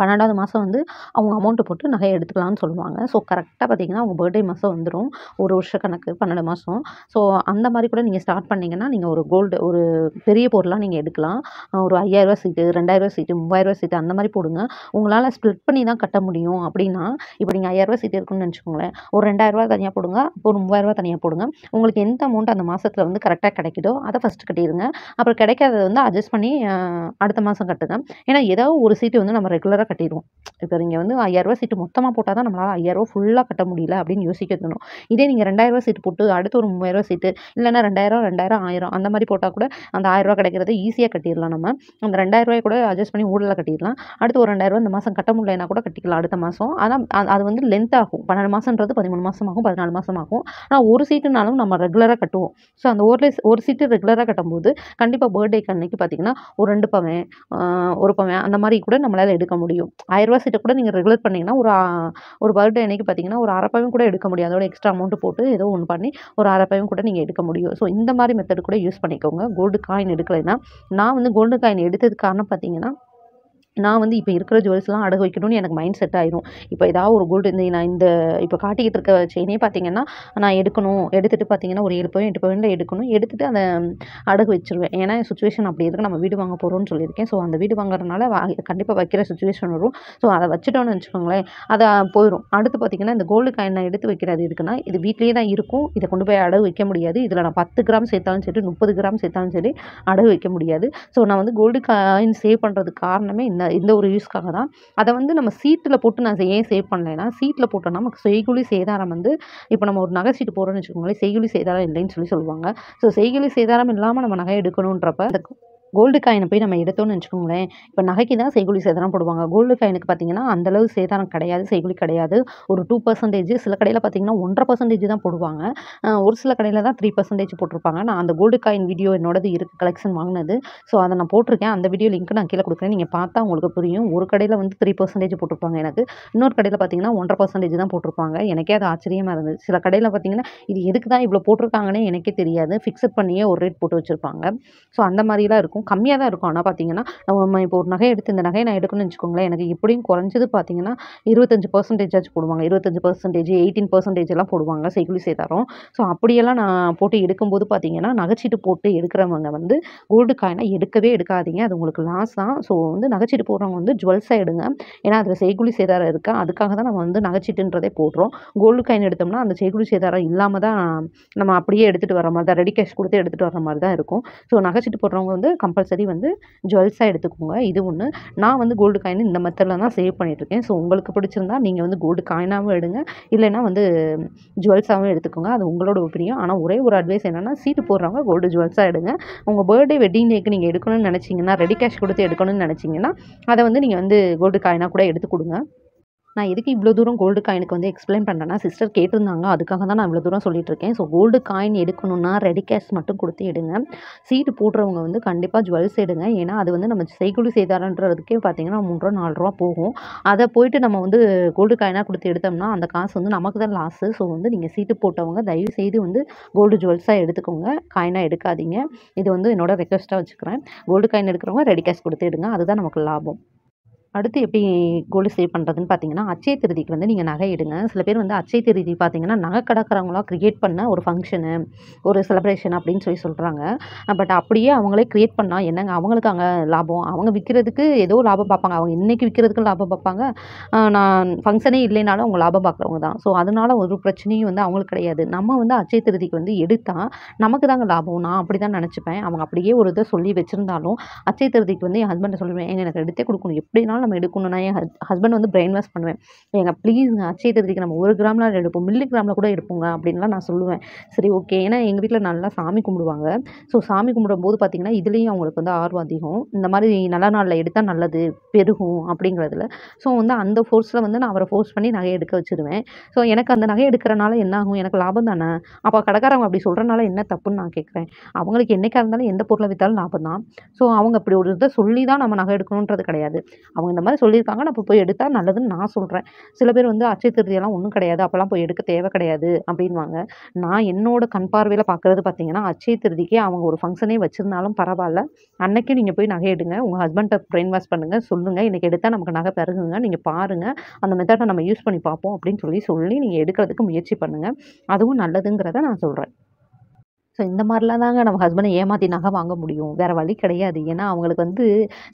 பன்னெண்டாவது மாதம் வந்து அவங்க அமௌண்ட்டு போட்டு நகையை எடுத்துக்கலாம்னு சொல்லுவாங்க ஸோ கரெக்டாக பார்த்தீங்கன்னா அவங்க பர்த்டே மாதம் வந்துடும் ஒரு வருஷ கணக்கு பன்னெண்டு மாதம் ஸோ அந்த மாதிரி கூட நீங்கள் ஸ்டார்ட் பண்ணிங்கன்னா நீங்கள் ஒரு கோல்டு ஒரு பெரிய பொருளாக நீங்கள் எடுக்கலாம் ஒரு ஐயாயிரரூவா சீட்டு ரெண்டாயிரரூவா சீட்டு மூவாயிரரூவா சீட்டு அந்த மாதிரி போடுங்க உங்களால் ஸ்ப்ளிட் பண்ணி தான் கட்ட முடியும் அப்படின்னா இப்போ நீங்கள் ஐயாயிரரூவா சீட்டு இருக்குன்னு நினச்சிக்கோங்களேன் ஒரு ரெண்டாயிரரூவா தனியாக போடுங்க ஒரு மூவாயிரரூவா தனியாக போடுங்க உங்களுக்கு எந்த அமௌண்ட் அந்த மாதத்தில் வந்து கரெக்டாக கிடைக்குதோ அதை ஃபஸ்ட்டு கட்டிடுங்க அப்புறம் கிடைக்காதது வந்து அட்ஜஸ்ட் பண்ணி அடுத்த மாதம் கட்டுங்க ஏன்னா ஏதோ ஒரு சீட்டு வந்து நம்ம ரெகுலராக கட்டிடுவோம் இப்போ நீங்கள் வந்து ஐயாயிரரூவா சீட்டு மொத்தமாக போட்டால் தான் நம்மளால் ஐயாயிரரூவா ஃபுல்லாக கட்ட முடியல அப்படின்னு யோசிக்க இதே நீங்கள் ரெண்டாயிரரூவா சீட்டு போட்டு அடுத்து ஒரு மூவாயிரரூவா சீட்டு இல்லைன்னா ரெண்டாயிரம் ரெண்டாயிரம் ஆயிரம் அந்த மாதிரி போட்டால் கூட அந்த ஆயிரரூவா கிடைக்கிறத ஈஸியாக கட்டிடலாம் நம்ம அந்த ரெண்டாயிரரூவாயை கூட அட்ஜஸ்ட் பண்ணி ஊழலில் கட்டிடலாம் அடுத்து ஒரு ரெண்டாயிரரூவா இந்த மாதம் கட்ட முடியலனா கூட கட்டிக்கலாம் அடுத்த மாதம் ஆனால் அது வந்து லென்த் ஆகும் பன்னெண்டு மாதன்றது பதிமூணு மாதம் ஆகும் பதினாலு மாதம் ஆகும் ஆனால் ஒரு சீட்டுனாலும் நம்ம ரெகுலராக கட்டுவோம் ஸோ அந்த ஒரு ஒரு சீட்டு ரெகுலராக கட்டும்போது கண்டிப்பாக பர்த்டேக்கு அன்னைக்கு பார்த்திங்கன்னா ஒரு ரெண்டு பவன் ஒரு பவன் அந்த மாதிரி கூட நம்மளால் எடுக்க முடியும் முடியும் ஆயிரரூவா சீட்டை கூட நீங்கள் ரெகுலர் பண்ணிங்கன்னா ஒரு ஒரு பர்த்டே அன்றைக்கி பார்த்தீங்கன்னா ஒரு அரைப்பையும் கூட எடுக்க முடியும் அதோட எக்ஸ்ட்ரா அமௌண்ட் போட்டு ஏதோ ஒன்று பண்ணி ஒரு அரைப்பையும் கூட நீங்கள் எடுக்க முடியும் ஸோ இந்த மாதிரி மெத்தட் கூட யூஸ் பண்ணிக்கோங்க கோல்டு காயின் எடுக்கலைன்னா நான் வந்து கோல்டு காயின் எடுத்ததுக்கான காரணம் பார்த்தீங்கன்னா நான் வந்து இப்போ இருக்கிற ஜுவல்ஸ்லாம் அடகு வைக்கணும்னு எனக்கு மைண்ட் செட் ஆயிரும் இப்போ ஏதாவது ஒரு கோல்டு இந்த நான் இந்த இப்போ காட்டிக்கிட்டு இருக்க செயினே பார்த்தீங்கன்னா நான் எடுக்கணும் எடுத்துகிட்டு பார்த்தீங்கன்னா ஒரு ஏழு பவன் எட்டு பவனில் எடுக்கணும் எடுத்துகிட்டு அதை அடகு வச்சிருவேன் ஏன்னா சுச்சுவேஷன் அப்படி இருக்கு நம்ம வீடு வாங்க போகிறோம்னு சொல்லியிருக்கேன் ஸோ அந்த வீடு வாங்குறதுனால கண்டிப்பாக வைக்கிற சுச்சுவேஷன் வரும் ஸோ அதை வச்சுட்டோன்னு வச்சுக்கோங்களேன் அதை போயிடும் அடுத்து பார்த்தீங்கன்னா இந்த கோல்டு காயின் எடுத்து வைக்கிறது எதுக்குன்னா இது வீட்லேயே தான் இருக்கும் இதை கொண்டு போய் அடகு வைக்க முடியாது இதில் நான் பத்து கிராம் சேர்த்தாலும் சரி முப்பது கிராம் சேர்த்தாலும் சரி அடகு வைக்க முடியாது ஸோ நான் வந்து கோல்டு காயின் சேவ் பண்ணுறதுக்கு காரணமே இந்த இந்த இந்த ஒரு யூஸ்க்காக தான் அதை வந்து நம்ம சீட்டில் போட்டு நான் ஏன் சேவ் பண்ணலைன்னா சீட்டில் போட்டோம்னா நமக்கு செய்குலி சேதாரம் வந்து இப்போ நம்ம ஒரு நகை சீட்டு போகிறோன்னு வச்சுக்கோங்களேன் செய்குலி சேதாரம் இல்லைன்னு சொல்லி சொல்லுவாங்க ஸோ செய்குலி சேதாரம் இல்லாமல் நம்ம நகை எடுக்கணுன்றப்ப கோல்டு காயினை போய் நம்ம எடுத்தோம்னு வச்சுக்கோங்களேன் இப்போ நகைக்கு தான் செய்குழி சேதாரம் போடுவாங்க கோல்டு காயினுக்கு பார்த்தீங்கன்னா அந்தளவு சேதாரம் கிடையாது செய்குழி கிடையாது ஒரு டூ பர்சன்டேஜ் சில கடையில் பார்த்தீங்கன்னா ஒன்றரை பர்சன்டேஜ் தான் போடுவாங்க ஒரு சில கடையில் தான் த்ரீ பர்சன்டேஜ் போட்டிருப்பாங்க நான் அந்த கோல்டு காயின் வீடியோ என்னோடது இருக்குது கலெக்ஷன் வாங்கினது ஸோ அதை நான் போட்டிருக்கேன் அந்த வீடியோ லிங்க் நான் கீழே கொடுக்குறேன் நீங்கள் பார்த்தா உங்களுக்கு புரியும் ஒரு கடையில் வந்து த்ரீ பர்சன்டேஜ் போட்டிருப்பாங்க எனக்கு இன்னொரு கடையில் பார்த்தீங்கன்னா ஒன்றரை பர்சன்டேஜ் தான் போட்டிருப்பாங்க எனக்கே அது ஆச்சரியமாக இருந்தது சில கடையில் பார்த்தீங்கன்னா இது எதுக்கு தான் இவ்வளோ போட்டிருக்காங்கன்னே எனக்கே தெரியாது ஃபிக்ஸட் பண்ணியே ஒரு ரேட் போட்டு வச்சுருப்பாங்க ஸோ அந்த மாதிரிலாம் இருக்கும் இருக்கும் கம்மியாக தான் இருக்கும் ஆனால் பார்த்தீங்கன்னா நம்ம இப்போ ஒரு நகை எடுத்து இந்த நகையை நான் எடுக்கணும்னு வச்சுக்கோங்களேன் எனக்கு எப்படியும் குறைஞ்சது பார்த்தீங்கன்னா இருபத்தஞ்சு பர்சன்டேஜாச்சும் போடுவாங்க இருபத்தஞ்சு பர்சன்டேஜ் எயிட்டீன் பர்சன்டேஜ் எல்லாம் போடுவாங்க செகுலி சேதாரம் ஸோ அப்படியெல்லாம் நான் போட்டு எடுக்கும்போது பார்த்தீங்கன்னா நகைச்சீட்டு போட்டு எடுக்கிறவங்க வந்து கோல்டு காயினாக எடுக்கவே எடுக்காதீங்க அது உங்களுக்கு லாஸ் தான் ஸோ வந்து நகைச்சீட்டு போடுறவங்க வந்து ஜுவல்ஸாக எடுங்க ஏன்னா அதில் செய்குலி சேதாரம் இருக்கா அதுக்காக தான் நம்ம வந்து நகைச்சீட்டுன்றதே போடுறோம் கோல்டு காயின் எடுத்தோம்னா அந்த செய்குலி சேதாரம் இல்லாமல் தான் நம்ம அப்படியே எடுத்துகிட்டு வர மாதிரி தான் ரெடி கேஷ் கொடுத்து எடுத்துகிட்டு வர மாதிரி தான் இருக்கும் ஸோ நகைச்சீட்டு போடுறவங்க வந்து கம் கம்பல்சரி வந்து ஜுவல்ஸாக எடுத்துக்கோங்க இது ஒன்று நான் வந்து கோல்டு காயின் இந்த மெத்தடில் தான் சேவ் பண்ணிகிட்ருக்கேன் ஸோ உங்களுக்கு பிடிச்சிருந்தா நீங்கள் வந்து கோல்டு காயினாகவும் எடுங்க இல்லைனா வந்து ஜுவல்ஸாகவும் எடுத்துக்கோங்க அது உங்களோட ஒப்பீனியம் ஆனால் ஒரே ஒரு அட்வைஸ் என்னென்னா சீட்டு போடுறவங்க கோல்டு ஜுவல்ஸாக எடுங்க உங்கள் பர்த்டே வெட்டிங் டேக்கு நீங்கள் எடுக்கணும்னு நினச்சிங்கன்னா ரெடி கேஷ் கொடுத்து எடுக்கணும்னு நினச்சிங்கன்னா அதை வந்து நீங்கள் வந்து கோல்டு காயினாக கூட எடுத்து கொடுங்க நான் எதுக்கு இவ்வளோ தூரம் கோல்டு காயினுக்கு வந்து எக்ஸ்பிளைன் பண்ணுறேன்னா சிஸ்டர் கேட்டிருந்தாங்க அதுக்காக தான் நான் இவ்வளோ தூரம் சொல்லிட்டு இருக்கேன் ஸோ கோல்டு காயின் எடுக்கணும்னா ரெடி கேஷ் மட்டும் கொடுத்து எடுங்க சீட்டு போடுறவங்க வந்து கண்டிப்பாக ஜுவல்ஸ் எடுங்க ஏன்னா அது வந்து நம்ம செய்குழி செய்தாரன்றதுக்கே பார்த்தீங்கன்னா மூன்றுரூவா நாலு ரூபா போகும் அதை போயிட்டு நம்ம வந்து கோல்டு காயினாக கொடுத்து எடுத்தோம்னா அந்த காசு வந்து நமக்கு தான் லாஸு ஸோ வந்து நீங்கள் சீட்டு போட்டவங்க தயவு செய்து வந்து கோல்டு ஜுவல்ஸாக எடுத்துக்கோங்க காயினாக எடுக்காதீங்க இது வந்து என்னோட ரெக்வஸ்ட்டாக வச்சுக்கிறேன் கோல்டு காயின் எடுக்கிறவங்க ரெடி கேஷ் கொடுத்து எடுங்க அதுதான் நமக்கு லாபம் அடுத்து எப்படி கோல்டு சேவ் பண்ணுறதுன்னு பார்த்தீங்கன்னா அச்சய திருதிக்கு வந்து நீங்கள் நகை எடுங்க சில பேர் வந்து அச்சய திருதி பார்த்தீங்கன்னா நகை கடைக்காரங்களாக க்ரியேட் பண்ண ஒரு ஃபங்க்ஷனு ஒரு செலப்ரேஷன் அப்படின்னு சொல்லி சொல்கிறாங்க பட் அப்படியே அவங்களே க்ரியேட் பண்ணால் என்னங்க அவங்களுக்கு அங்கே லாபம் அவங்க விற்கிறதுக்கு ஏதோ லாபம் பார்ப்பாங்க அவங்க இன்றைக்கி விற்கிறதுக்கு லாபம் பார்ப்பாங்க நான் ஃபங்க்ஷனே இல்லைனாலும் அவங்க லாபம் பார்க்குறவங்க தான் ஸோ அதனால் ஒரு பிரச்சனையும் வந்து அவங்களுக்கு கிடையாது நம்ம வந்து அச்சய திருதிக்கு வந்து எடுத்தால் நமக்கு தாங்க லாபம் நான் அப்படி தான் நினச்சிப்பேன் அவங்க அப்படியே ஒரு இதை சொல்லி வச்சுருந்தாலும் அச்சய திருதிக்கு வந்து என் ஹஸ்பண்டை சொல்லுவேன் எங்கள் எனக்கு எடுத்தே கொடுக்கணும் எப்படினாலும் கிராம்லாம் நம்ம எடுக்கணும்னா என் ஹஸ்பண்ட் வந்து பிரெயின் வாஷ் பண்ணுவேன் எங்கள் ப்ளீஸ் அச்சய திருதிக்கு நம்ம ஒரு கிராம்லாம் எடுப்போம் மில்லி கிராமில் கூட எடுப்போங்க அப்படின்லாம் நான் சொல்லுவேன் சரி ஓகே ஏன்னா எங்கள் வீட்டில் நல்லா சாமி கும்பிடுவாங்க ஸோ சாமி கும்பிடும் போது பார்த்திங்கன்னா இதுலேயும் அவங்களுக்கு வந்து ஆர்வம் அதிகம் இந்த மாதிரி நல்ல நாளில் எடுத்தால் நல்லது பெருகும் அப்படிங்கிறதுல ஸோ வந்து அந்த ஃபோர்ஸில் வந்து நான் அவரை ஃபோர்ஸ் பண்ணி நகையை எடுக்க வச்சுருவேன் ஸோ எனக்கு அந்த நகை எடுக்கிறனால என்ன ஆகும் எனக்கு லாபம் தானே அப்போ கடைக்காரவங்க அப்படி சொல்கிறனால என்ன தப்புன்னு நான் கேட்குறேன் அவங்களுக்கு என்றைக்காக இருந்தாலும் எந்த பொருளை விற்றாலும் லாபம் தான் ஸோ அவங்க அப்படி ஒரு இதை சொல்லி தான் நம்ம நகை எடுக்கணுன்றது கிடையாது அவங்க இந்த மாதிரி சொல்லியிருக்காங்க நான் போய் எடுத்தால் நல்லதுன்னு நான் சொல்கிறேன் சில பேர் வந்து அச்சய திருதியெல்லாம் ஒன்றும் கிடையாது அப்போல்லாம் போய் எடுக்க தேவை கிடையாது அப்படின்வாங்க நான் என்னோட கண் பார்வையில் பார்க்குறது பார்த்தீங்கன்னா அச்சய திருதிக்கு அவங்க ஒரு ஃபங்க்ஷனே வச்சுருந்தாலும் பரவாயில்ல அன்னைக்கே நீங்கள் போய் நகை எடுங்க உங்கள் ஹஸ்பண்ட்டை பிரெயின் வாஷ் பண்ணுங்கள் சொல்லுங்கள் இன்றைக்கி எடுத்தால் நமக்கு நகை பெருகுங்க நீங்கள் பாருங்கள் அந்த மெத்தடை நம்ம யூஸ் பண்ணி பார்ப்போம் அப்படின்னு சொல்லி சொல்லி நீங்கள் எடுக்கிறதுக்கு முயற்சி பண்ணுங்கள் அதுவும் நல்லதுங்கிறத நான் சொல்கிறேன் ஸோ இந்த மாதிரிலாம் தாங்க நம்ம ஹஸ்பண்டை ஏமாற்றி நகை வாங்க முடியும் வேறு வழி கிடையாது ஏன்னா அவங்களுக்கு வந்து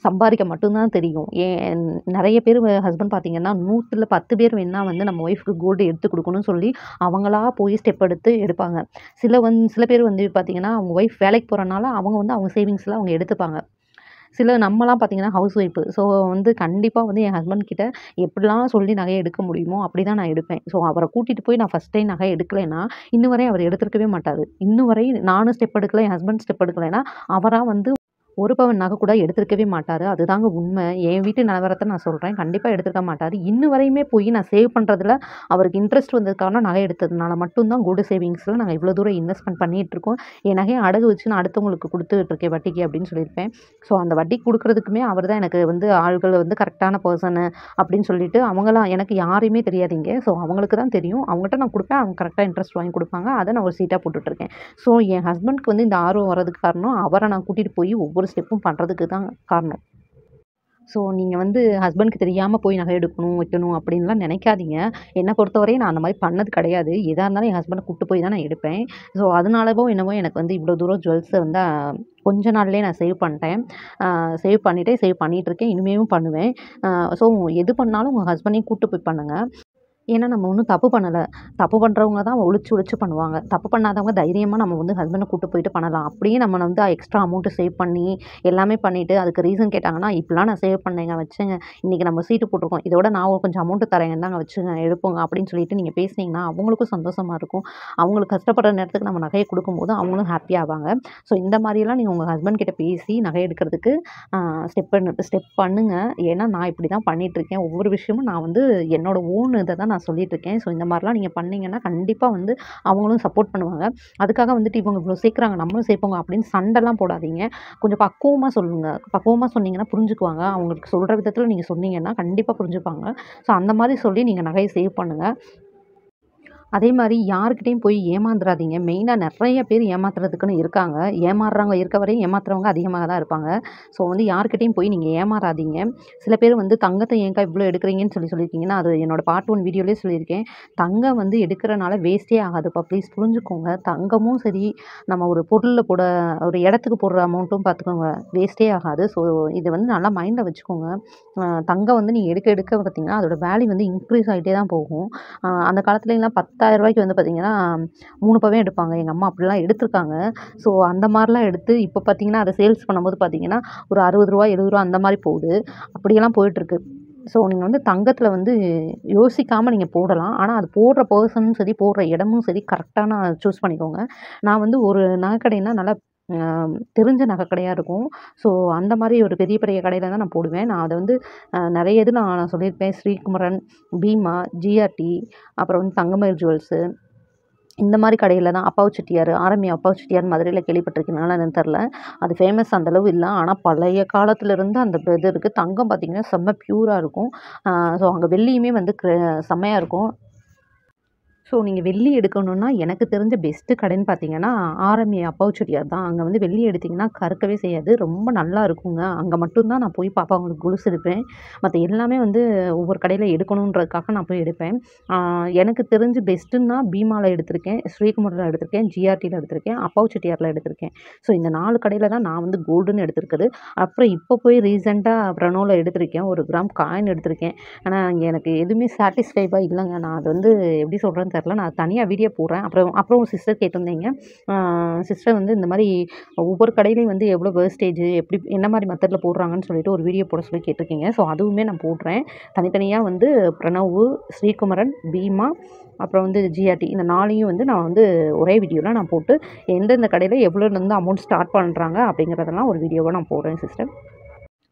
சம்பாதிக்க மட்டும்தான் தெரியும் ஏன் நிறைய பேர் ஹஸ்பண்ட் பார்த்திங்கன்னா நூற்றில் பத்து பேர் வேணால் வந்து நம்ம ஒய்ஃப்க்கு கோல்டு எடுத்து கொடுக்கணும்னு சொல்லி அவங்களா போய் ஸ்டெப் எடுத்து எடுப்பாங்க சில வந்து சில பேர் வந்து பார்த்திங்கன்னா அவங்க ஒய்ஃப் வேலைக்கு போகிறனால அவங்க வந்து அவங்க சேவிங்ஸில் அவங்க எடுத்துப்பாங்க சில நம்மலாம் பார்த்திங்கன்னா ஹவுஸ் ஒய்ஃபு ஸோ வந்து கண்டிப்பாக வந்து என் ஹஸ்பண்ட் கிட்டே எப்படிலாம் சொல்லி நகையை எடுக்க முடியுமோ அப்படி தான் நான் எடுப்பேன் ஸோ அவரை கூட்டிகிட்டு போய் நான் ஃபஸ்ட் டைம் நகை எடுக்கலைன்னா இன்னும் வரையும் அவர் எடுத்திருக்கவே மாட்டார் இன்னும் வரையும் நானும் ஸ்டெப் எடுக்கலை என் ஹஸ்பண்ட் ஸ்டெப் எடுக்கலைன்னா அவராக வந்து ஒரு பவன் நகை கூட எடுத்திருக்கவே மாட்டார் அதுதாங்க உண்மை என் வீட்டு நிலவரத்தை நான் சொல்கிறேன் கண்டிப்பாக எடுத்திருக்க மாட்டார் இன்ன வரையுமே போய் நான் சேவ் பண்ணுறதுல அவருக்கு இன்ட்ரெஸ்ட் வந்ததுக்கான நகை எடுத்ததுனால மட்டும்தான் கோல்டு சேவிங்ஸில் நாங்கள் இவ்வளோ தூரம் இன்வெஸ்ட்மெண்ட் பண்ணிகிட்ருக்கோம் என் நகையை அடகு வச்சு நான் அடுத்தவங்களுக்கு கொடுத்துட்டு இருக்கேன் வட்டிக்கு அப்படின்னு சொல்லியிருப்பேன் ஸோ அந்த வட்டி கொடுக்குறதுக்குமே அவர் தான் எனக்கு வந்து ஆள்கள் வந்து கரெக்டான பர்சனு அப்படின்னு சொல்லிட்டு அவங்களாம் எனக்கு யாரையுமே தெரியாதீங்க ஸோ அவங்களுக்கு தான் தெரியும் அவங்ககிட்ட நான் கொடுப்பேன் அவங்க கரெக்டாக இன்ட்ரெஸ்ட் வாங்கி கொடுப்பாங்க அதை நான் ஒரு சீட்டாக போட்டுட்ருக்கேன் ஸோ என் ஹஸ்பண்ட்க்கு வந்து இந்த ஆர்வம் வரதுக்கு காரணம் அவரை நான் கூட்டிகிட்டு போய் ஒவ்வொரு ஒவ்வொரு ஸ்டெப்பும் பண்ணுறதுக்கு தான் காரணம் ஸோ நீங்கள் வந்து ஹஸ்பண்ட்க்கு தெரியாமல் போய் நகை எடுக்கணும் வைக்கணும் அப்படின்லாம் நினைக்காதீங்க என்னை பொறுத்தவரையும் நான் அந்த மாதிரி பண்ணது கிடையாது எதாக இருந்தாலும் என் ஹஸ்பண்டை கூப்பிட்டு போய் தான் நான் எடுப்பேன் ஸோ அதனாலவோ என்னவோ எனக்கு வந்து இவ்வளோ தூரம் ஜுவல்ஸை வந்து கொஞ்ச நாள்லேயே நான் சேவ் பண்ணிட்டேன் சேவ் பண்ணிவிட்டேன் சேவ் பண்ணிகிட்ருக்கேன் இனிமேலும் பண்ணுவேன் ஸோ எது பண்ணாலும் உங்கள் ஹஸ்பண்டையும் கூப்பிட்டு போய் பண்ணுங்கள் ஏன்னா நம்ம ஒன்றும் தப்பு பண்ணலை தப்பு பண்ணுறவங்க தான் ஒழிச்சு ஒழிச்சு பண்ணுவாங்க தப்பு பண்ணாதவங்க தைரியமாக நம்ம வந்து ஹஸ்பண்டை கூப்பிட்டு போயிட்டு பண்ணலாம் அப்படியே நம்ம வந்து எக்ஸ்ட்ரா அமௌண்ட்டு சேவ் பண்ணி எல்லாமே பண்ணிவிட்டு அதுக்கு ரீசன் கேட்டாங்கன்னா இப்படிலாம் நான் சேவ் பண்ணேங்க வச்சுங்க இன்றைக்கி நம்ம சீட்டு போட்டிருக்கோம் இதோட நான் கொஞ்சம் அமௌண்ட்டு தரேன் தாங்க வச்சுங்க எடுப்போங்க அப்படின்னு சொல்லிட்டு நீங்கள் பேசுனீங்கன்னா அவங்களுக்கும் சந்தோஷமாக இருக்கும் அவங்களுக்கு கஷ்டப்படுற நேரத்துக்கு நம்ம நகையை கொடுக்கும்போது அவங்களும் ஹாப்பியாவாங்க ஸோ இந்த மாதிரியெல்லாம் நீங்கள் உங்கள் ஹஸ்பண்ட் கிட்டே பேசி நகை எடுக்கிறதுக்கு ஸ்டெப் பண்ணு ஸ்டெப் பண்ணுங்கள் ஏன்னா நான் இப்படி தான் பண்ணிகிட்ருக்கேன் ஒவ்வொரு விஷயமும் நான் வந்து என்னோடய ஓன் இதை தான் நான் நான் இருக்கேன் ஸோ இந்த மாதிரிலாம் நீங்கள் பண்ணிங்கன்னா கண்டிப்பாக வந்து அவங்களும் சப்போர்ட் பண்ணுவாங்க அதுக்காக வந்துட்டு இவங்க இவ்வளோ சேர்க்குறாங்க நம்மளும் சேர்ப்போங்க அப்படின்னு சண்டைலாம் போடாதீங்க கொஞ்சம் பக்குவமாக சொல்லுங்கள் பக்குவமாக சொன்னீங்கன்னா புரிஞ்சுக்குவாங்க அவங்களுக்கு சொல்கிற விதத்தில் நீங்கள் சொன்னீங்கன்னா கண்டிப்பாக புரிஞ்சுப்பாங்க ஸோ அந்த மாதிரி சொல்லி நீங்கள் நகையை சேவ் பண்ணுங்கள் அதே மாதிரி யாருக்கிட்டையும் போய் ஏமாந்துடாதீங்க மெயினாக நிறைய பேர் ஏமாத்துறதுக்குன்னு இருக்காங்க ஏமாறுறவங்க இருக்க வரையும் ஏமாத்துறவங்க அதிகமாக தான் இருப்பாங்க ஸோ வந்து யாருக்கிட்டையும் போய் நீங்கள் ஏமாறாதீங்க சில பேர் வந்து தங்கத்தை ஏங்கா இவ்வளோ எடுக்கிறீங்கன்னு சொல்லி சொல்லியிருக்கீங்கன்னா அது என்னோட பார்ட் ஒன் வீடியோலேயே சொல்லியிருக்கேன் தங்கம் வந்து எடுக்கிறனால வேஸ்ட்டே ஆகாதுப்பா ப்ளீஸ் புரிஞ்சுக்கோங்க தங்கமும் சரி நம்ம ஒரு பொருளில் போட ஒரு இடத்துக்கு போடுற அமௌண்ட்டும் பார்த்துக்கோங்க வேஸ்ட்டே ஆகாது ஸோ இதை வந்து நல்லா மைண்டில் வச்சுக்கோங்க தங்கம் வந்து நீங்கள் எடுக்க எடுக்க பார்த்தீங்கன்னா அதோடய வேல்யூ வந்து இன்க்ரீஸ் ஆகிட்டே தான் போகும் அந்த காலத்துலலாம் பத்து பத்தாயிரம் ரூபாய்க்கு வந்து பார்த்தீங்கன்னா மூணு பவன் எடுப்பாங்க எங்கள் அம்மா அப்படிலாம் எடுத்திருக்காங்க ஸோ அந்த மாதிரிலாம் எடுத்து இப்போ பார்த்தீங்கன்னா அதை சேல்ஸ் பண்ணும்போது பார்த்தீங்கன்னா ஒரு அறுபது ரூபா எழுபது ரூபா அந்த மாதிரி போகுது அப்படியெல்லாம் போயிட்டுருக்கு ஸோ நீங்கள் வந்து தங்கத்தில் வந்து யோசிக்காமல் நீங்கள் போடலாம் ஆனால் அது போடுற பர்சனும் சரி போடுற இடமும் சரி கரெக்டாக நான் சூஸ் பண்ணிக்கோங்க நான் வந்து ஒரு நகைக்கடைன்னா நல்லா தெரிஞ்ச நகை இருக்கும் ஸோ அந்த மாதிரி ஒரு பெரிய பெரிய கடையில் தான் நான் போடுவேன் நான் அதை வந்து நிறைய இது நான் சொல்லியிருப்பேன் ஸ்ரீகுமரன் பீமா ஜிஆர்டி அப்புறம் வந்து தங்கமயில் ஜுவல்ஸு இந்த மாதிரி கடையில் தான் அப்பாவு செட்டியார் ஆரம்பி அப்பாவு செட்டியார் மதுரையில் கேள்விப்பட்டிருக்கீங்களா எனக்கு தெரில அது ஃபேமஸ் அந்தளவு இல்லை ஆனால் பழைய காலத்துலேருந்து அந்த இது இருக்குது தங்கம் பார்த்திங்கன்னா செம்ம ப்யூராக இருக்கும் ஸோ அங்கே வெள்ளியுமே வந்து செம்மையாக இருக்கும் ஸோ நீங்கள் வெள்ளி எடுக்கணும்னா எனக்கு தெரிஞ்ச பெஸ்ட்டு கடைன்னு பார்த்தீங்கன்னா அப்பாவு அப்பாவுச்செடியார் தான் அங்கே வந்து வெள்ளி எடுத்திங்கன்னா கறுக்கவே செய்யாது ரொம்ப நல்லா இருக்குங்க அங்கே மட்டும்தான் நான் போய் அவங்களுக்கு குலுசு எடுப்பேன் மற்ற எல்லாமே வந்து ஒவ்வொரு கடையில் எடுக்கணுன்றதுக்காக நான் போய் எடுப்பேன் எனக்கு தெரிஞ்சு பெஸ்ட்டுன்னா பீமாவில் எடுத்திருக்கேன் ஸ்ரீகுமாரில் எடுத்திருக்கேன் ஜிஆர்டியில் எடுத்திருக்கேன் செட்டியாரில் எடுத்திருக்கேன் ஸோ இந்த நாலு கடையில் தான் நான் வந்து கோல்டுன்னு எடுத்திருக்குது அப்புறம் இப்போ போய் ரீசெண்டாக ப்ரனோவில் எடுத்திருக்கேன் ஒரு கிராம் காயின் எடுத்திருக்கேன் ஆனால் எனக்கு எதுவுமே சாட்டிஸ்ஃபைவாக இல்லைங்க நான் அது வந்து எப்படி சொல்கிறேன்னு தெரில நான் தனியாக வீடியோ போடுறேன் அப்புறம் அப்புறம் உங்கள் சிஸ்டர் கேட்டிருந்தீங்க சிஸ்டர் வந்து இந்த மாதிரி ஒவ்வொரு கடையிலையும் வந்து எவ்வளோ வேஸ்டேஜ் எப்படி என்ன மாதிரி மெத்தடில் போடுறாங்கன்னு சொல்லிட்டு ஒரு வீடியோ போட சொல்லி கேட்டிருக்கீங்க ஸோ அதுவுமே நான் போடுறேன் தனித்தனியாக வந்து பிரணவ் ஸ்ரீகுமரன் பீமா அப்புறம் வந்து ஜிஆர்டி இந்த நாளையும் வந்து நான் வந்து ஒரே வீடியோவில் நான் போட்டு எந்தெந்த கடையில் வந்து அமௌண்ட் ஸ்டார்ட் பண்ணுறாங்க அப்படிங்கிறதெல்லாம் ஒரு வீடியோவாக நான் போடுறேன் சிஸ்டர்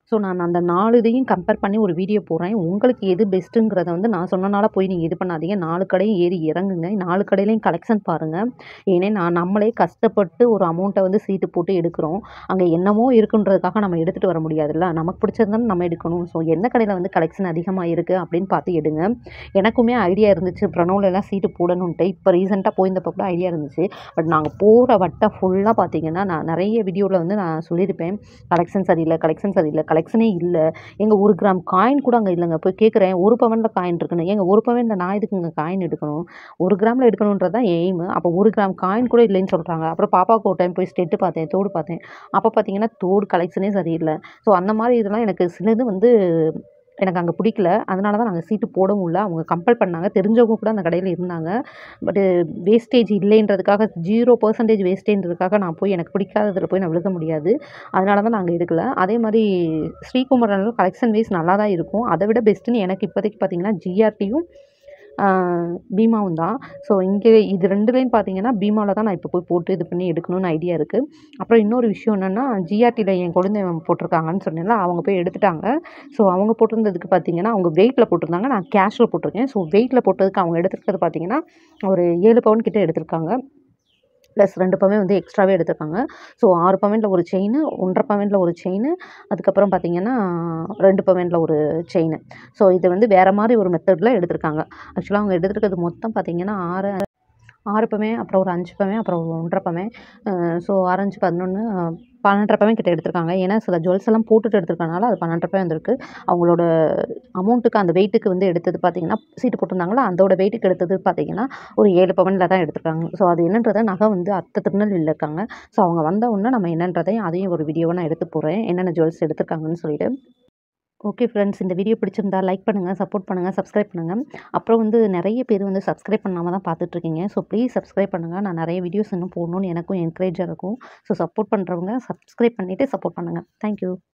ஸோ நான் அந்த நாலு இதையும் கம்பேர் பண்ணி ஒரு வீடியோ போடுறேன் உங்களுக்கு எது பெஸ்ட்டுங்கிறத வந்து நான் சொன்னனால போய் நீங்கள் இது பண்ணாதீங்க நாலு கடையும் ஏறி இறங்குங்க நாலு கடையிலையும் கலெக்ஷன் பாருங்கள் ஏன்னே நான் நம்மளே கஷ்டப்பட்டு ஒரு அமௌண்ட்டை வந்து சீட்டு போட்டு எடுக்கிறோம் அங்கே என்னமோ இருக்குன்றதுக்காக நம்ம எடுத்துகிட்டு வர முடியாதுல்ல நமக்கு பிடிச்சதுன்னு நம்ம எடுக்கணும் ஸோ எந்த கடையில் வந்து கலெக்ஷன் அதிகமாக இருக்குது அப்படின்னு பார்த்து எடுங்க எனக்குமே ஐடியா இருந்துச்சு எல்லாம் சீட்டு போடணுன்ட்டு இப்போ ரீசெண்டாக போயிருந்தப்போ கூட ஐடியா இருந்துச்சு பட் நாங்கள் போகிற வட்டம் ஃபுல்லாக பார்த்தீங்கன்னா நான் நிறைய வீடியோவில் வந்து நான் சொல்லியிருப்பேன் கலெக்ஷன் சரியில்லை கலெக்ஷன் சரியில்லை கலெக்ஷனே இல்லை எங்கள் ஒரு கிராம் காயின் கூட அங்கே இல்லைங்க போய் கேட்குறேன் ஒரு பவனில் காயின் இருக்கணும் எங்கள் ஒரு பவனில் நான் இதுக்குங்க காயின் எடுக்கணும் ஒரு கிராமில் எடுக்கணுன்றதான் எய்மு அப்போ ஒரு கிராம் காயின் கூட இல்லைன்னு சொல்கிறாங்க அப்புறம் பாப்பாவுக்கு ஒரு டைம் போய் ஸ்டெட்டு பார்த்தேன் தோடு பார்த்தேன் அப்போ பார்த்தீங்கன்னா தோடு கலெக்ஷனே சரியில்லை ஸோ அந்த மாதிரி இதெல்லாம் எனக்கு சிலது வந்து எனக்கு அங்கே பிடிக்கல அதனால தான் நாங்கள் சீட்டு போடவும் இல்லை அவங்க கம்பல் பண்ணாங்க தெரிஞ்சவங்க கூட அந்த கடையில் இருந்தாங்க பட்டு வேஸ்டேஜ் இல்லைன்றதுக்காக ஜீரோ பர்சன்டேஜ் வேஸ்டேஜ்ன்றதுக்காக நான் போய் எனக்கு பிடிக்காததில் போய் நான் விழுக முடியாது அதனால தான் நாங்கள் எடுக்கலை அதே மாதிரி ஸ்ரீகுமரனும் கலெக்ஷன் வைஸ் நல்லா தான் இருக்கும் அதை விட பெஸ்ட்டுன்னு எனக்கு இப்போதைக்கு பார்த்தீங்கன்னா ஜிஆர்டியும் பீமாவும் தான் ஸோ இங்கே இது ரெண்டுலேயும் பார்த்தீங்கன்னா பீமாவில் தான் நான் இப்போ போய் போட்டு இது பண்ணி எடுக்கணும்னு ஐடியா இருக்குது அப்புறம் இன்னொரு விஷயம் என்னென்னா ஜிஆர்டியில் என் குழந்தை போட்டிருக்காங்கன்னு சொன்னேன்ல அவங்க போய் எடுத்துட்டாங்க ஸோ அவங்க போட்டிருந்ததுக்கு பார்த்தீங்கன்னா அவங்க வெயிட்டில் போட்டிருந்தாங்க நான் கேஷில் போட்டிருக்கேன் ஸோ வெயிட்டில் போட்டதுக்கு அவங்க எடுத்துருக்கிறது பார்த்தீங்கன்னா ஒரு ஏழு பவுன் கிட்டே எடுத்திருக்காங்க ப்ளஸ் ரெண்டு பவுன் வந்து எக்ஸ்ட்ராவே எடுத்திருக்காங்க ஸோ ஆறு பவுண்டில் ஒரு செயின் ஒன்றரை பவுண்டில் ஒரு செயின் அதுக்கப்புறம் பார்த்திங்கன்னா ரெண்டு பவுண்டில் ஒரு செயின் ஸோ இது வந்து வேறு மாதிரி ஒரு மெத்தடில் எடுத்திருக்காங்க ஆக்சுவலாக அவங்க எடுத்துருக்கிறது மொத்தம் பார்த்திங்கன்னா ஆறு ஆறு பவுன் அப்புறம் ஒரு அஞ்சு பவுன் அப்புறம் ஒன்றரை பவுன் ஸோ ஆரஞ்சு பதினொன்று பன்னெண்டு ரூபாய் கிட்ட எடுத்திருக்காங்க ஏன்னா சில ஜுவல்ஸ் எல்லாம் போட்டுட்டு எடுத்திருக்கனால அது பன்னெண்டு ரூபாய் வந்திருக்கு அவங்களோட அமௌண்ட்டுக்கு அந்த வெயிட்டுக்கு வந்து எடுத்தது பார்த்திங்கன்னா சீட்டு போட்டிருந்தாங்களா அதோட வெயிட்டுக்கு எடுத்தது பார்த்திங்கன்னா ஒரு ஏழு பவனில் தான் எடுத்திருக்காங்க ஸோ அது என்னன்றதை நகை வந்து அத்தை திருநெல்வேலியில் இருக்காங்க ஸோ அவங்க வந்த உடனே நம்ம என்னன்றதையும் அதையும் ஒரு வீடியோவை நான் எடுத்து போகிறேன் என்னென்ன ஜுவல்ஸ் எடுத்திருக்காங்கன்னு சொல்லிவிட்டு ஓகே ஃப்ரெண்ட்ஸ் இந்த வீடியோ பிடிச்சிருந்தா லைக் பண்ணுங்கள் சப்போர்ட் பண்ணுங்கள் சப்ஸ்கிரைப் பண்ணுங்கள் அப்புறம் வந்து நிறைய பேர் வந்து சப்ஸ்கிரைப் பண்ணாமல் தான் பார்த்துட்ருக்கீங்க ஸோ ப்ளீஸ் சப்ஸ்கிரைப் பண்ணுங்கள் நான் நிறைய வீடியோஸ் இன்னும் போடணும்னு எனக்கும் என்கரேஜாக இருக்கும் ஸோ சப்போர்ட் பண்ணுறவங்க சப்ஸ்கிரைப் பண்ணிவிட்டு சப்போர்ட் பண்ணுங்கள் தேங்க்யூ